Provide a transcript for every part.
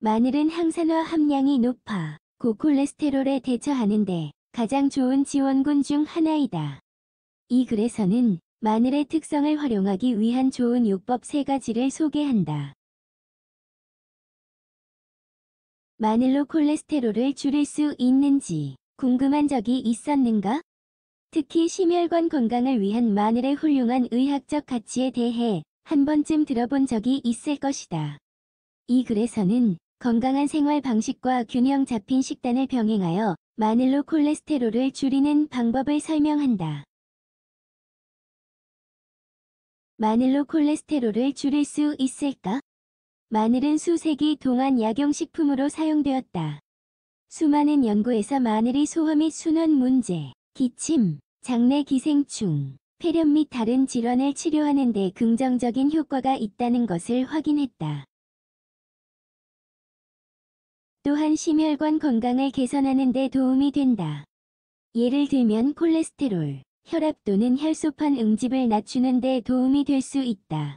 마늘은 항산화 함량이 높아 고콜레스테롤에 대처하는데 가장 좋은 지원군 중 하나이다. 이 글에서는 마늘의 특성을 활용하기 위한 좋은 요법 세가지를 소개한다. 마늘로 콜레스테롤을 줄일 수 있는지 궁금한 적이 있었는가? 특히 심혈관 건강을 위한 마늘의 훌륭한 의학적 가치에 대해 한 번쯤 들어본 적이 있을 것이다. 이 글에서는 건강한 생활 방식과 균형 잡힌 식단을 병행하여 마늘로 콜레스테롤을 줄이는 방법을 설명한다. 마늘로 콜레스테롤을 줄일 수 있을까? 마늘은 수세기 동안 약용식품으로 사용되었다. 수많은 연구에서 마늘이 소화 및 순환 문제, 기침, 장내 기생충, 폐렴 및 다른 질환을 치료하는 데 긍정적인 효과가 있다는 것을 확인했다. 또한 심혈관 건강을 개선하는 데 도움이 된다. 예를 들면 콜레스테롤, 혈압 또는 혈소판 응집을 낮추는 데 도움이 될 수 있다.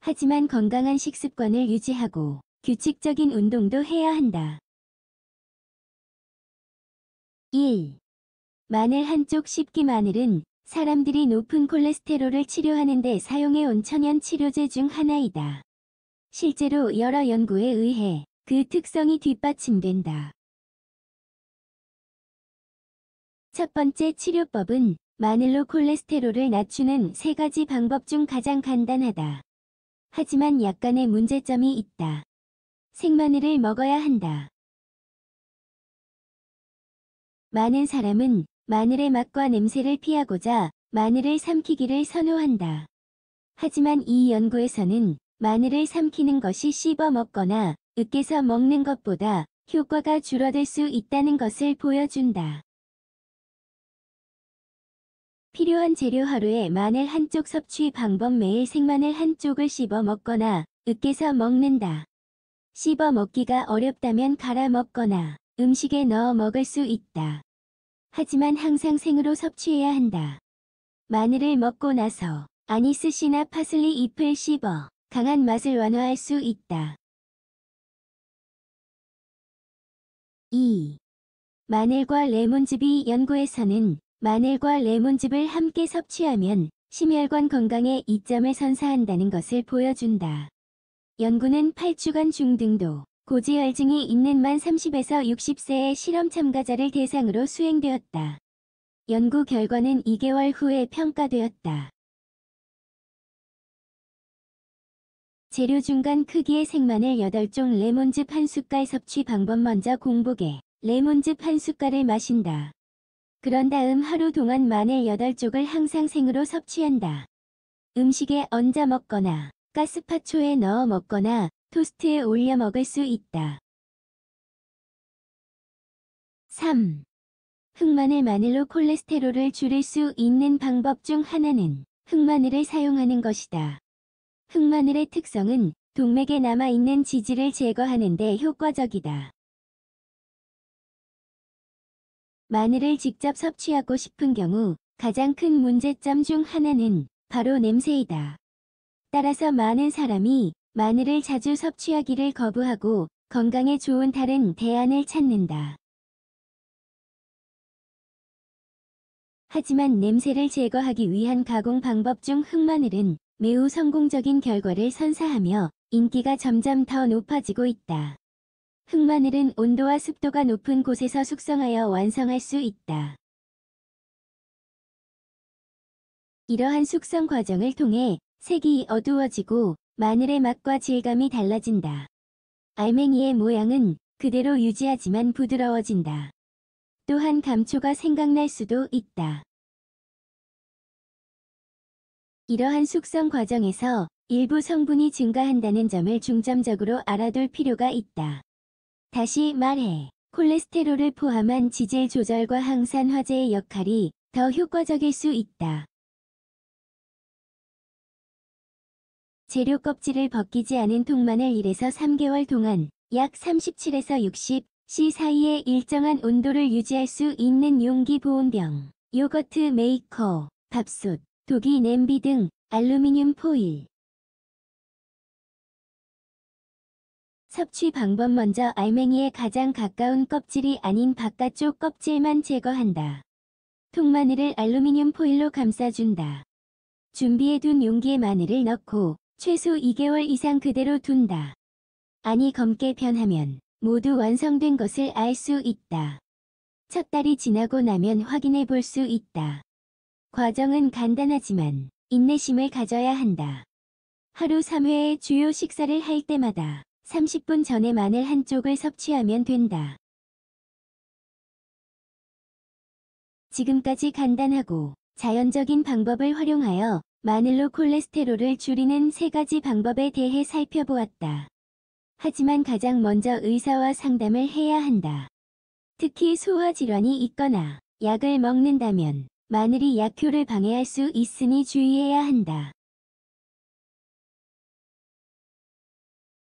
하지만 건강한 식습관을 유지하고 규칙적인 운동도 해야 한다. 1. 마늘 한쪽 씹기 마늘은 사람들이 높은 콜레스테롤을 치료하는 데 사용해 온 천연 치료제 중 하나이다. 실제로 여러 연구에 의해 그 특성이 뒷받침된다. 첫 번째 치료법은 마늘로 콜레스테롤을 낮추는 세 가지 방법 중 가장 간단하다. 하지만 약간의 문제점이 있다. 생마늘을 먹어야 한다. 많은 사람은 마늘의 맛과 냄새를 피하고자 마늘을 삼키기를 선호한다. 하지만 이 연구에서는 마늘을 삼키는 것이 씹어 먹거나 으깨서 먹는 것보다 효과가 줄어들 수 있다는 것을 보여준다. 필요한 재료 하루에 마늘 한 쪽 섭취 방법 매일 생마늘 한쪽을 씹어 먹거나 으깨서 먹는다. 씹어 먹기가 어렵다면 갈아 먹거나 음식에 넣어 먹을 수 있다. 하지만 항상 생으로 섭취해야 한다. 마늘을 먹고 나서 아니스시나 파슬리 잎을 씹어 강한 맛을 완화할 수 있다. 2. 마늘과 레몬즙이 연구에서는 마늘과 레몬즙을 함께 섭취하면 심혈관 건강에 이점을 선사한다는 것을 보여준다. 연구는 8주간 중등도, 고지혈증이 있는 만 30에서 60세의 실험 참가자를 대상으로 수행되었다. 연구 결과는 2개월 후에 평가되었다. 재료 중간 크기의 생마늘 8종 레몬즙 한 숟갈 섭취 방법 먼저 공복에 레몬즙 한 숟갈을 마신다. 그런 다음 하루 동안 마늘 8쪽을 항상 생으로 섭취한다. 음식에 얹어 먹거나 가스파초에 넣어 먹거나 토스트에 올려 먹을 수 있다. 3. 흑마늘 마늘로 콜레스테롤을 줄일 수 있는 방법 중 하나는 흑마늘을 사용하는 것이다. 흑마늘의 특성은 동맥에 남아있는 지질을 제거하는 데 효과적이다. 마늘을 직접 섭취하고 싶은 경우 가장 큰 문제점 중 하나는 바로 냄새이다. 따라서 많은 사람이 마늘을 자주 섭취하기를 거부하고 건강에 좋은 다른 대안을 찾는다. 하지만 냄새를 제거하기 위한 가공 방법 중 흑마늘은 매우 성공적인 결과를 선사하며 인기가 점점 더 높아지고 있다. 흑마늘은 온도와 습도가 높은 곳에서 숙성하여 완성할 수 있다. 이러한 숙성 과정을 통해 색이 어두워지고 마늘의 맛과 질감이 달라진다. 알맹이의 모양은 그대로 유지하지만 부드러워진다. 또한 감초가 생각날 수도 있다. 이러한 숙성 과정에서 일부 성분이 증가한다는 점을 중점적으로 알아둘 필요가 있다. 다시 말해, 콜레스테롤을 포함한 지질 조절과 항산 화제의 역할이 더 효과적일 수 있다. 재료 껍질을 벗기지 않은 통마늘 1에서 3개월 동안 약 37에서 60C 사이에 일정한 온도를 유지할 수 있는 용기 보온병, 요거트 메이커, 밥솥, 독이 냄비 등 알루미늄 포일 섭취 방법 먼저 알맹이에 가장 가까운 껍질이 아닌 바깥쪽 껍질만 제거한다. 통마늘을 알루미늄 포일로 감싸준다. 준비해둔 용기에 마늘을 넣고 최소 2개월 이상 그대로 둔다. 안이 검게 변하면 모두 완성된 것을 알 수 있다. 첫 달이 지나고 나면 확인해 볼 수 있다. 과정은 간단하지만 인내심을 가져야 한다. 하루 3회의 주요 식사를 할 때마다 30분 전에 마늘 한쪽을 섭취하면 된다. 지금까지 간단하고 자연적인 방법을 활용하여 마늘로 콜레스테롤을 줄이는 세 가지 방법에 대해 살펴보았다. 하지만 가장 먼저 의사와 상담을 해야 한다. 특히 소화질환이 있거나 약을 먹는다면 마늘이 약효를 방해할 수 있으니 주의해야 한다.